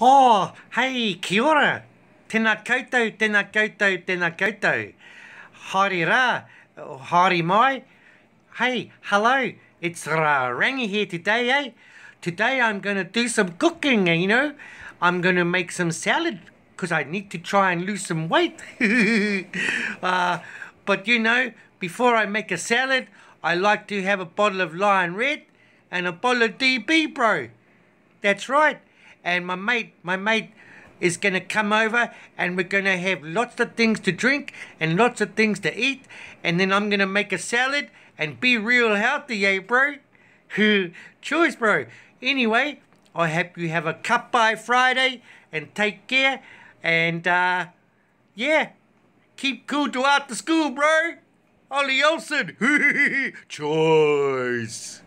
Oh, hey, kia ora. Tēnā koutou, tēnā koutou, tēnā koutou. Haere rā, haere mai. Hey, hello, it's Rangi here today, eh? Today I'm going to do some cooking, eh, you know. I'm going to make some salad because I need to try and lose some weight. uh, but you know, before I make a salad, I like to have a bottle of Lion Red and a bottle of DB, bro. That's right and my mate, my mate is going to come over and we're going to have lots of things to drink and lots of things to eat. And then I'm going to make a salad and be real healthy, eh, bro? Choice, bro. Anyway, I hope you have a cup by Friday and take care. And, uh, yeah, keep cool throughout the school, bro. Ollie Olson, Choice.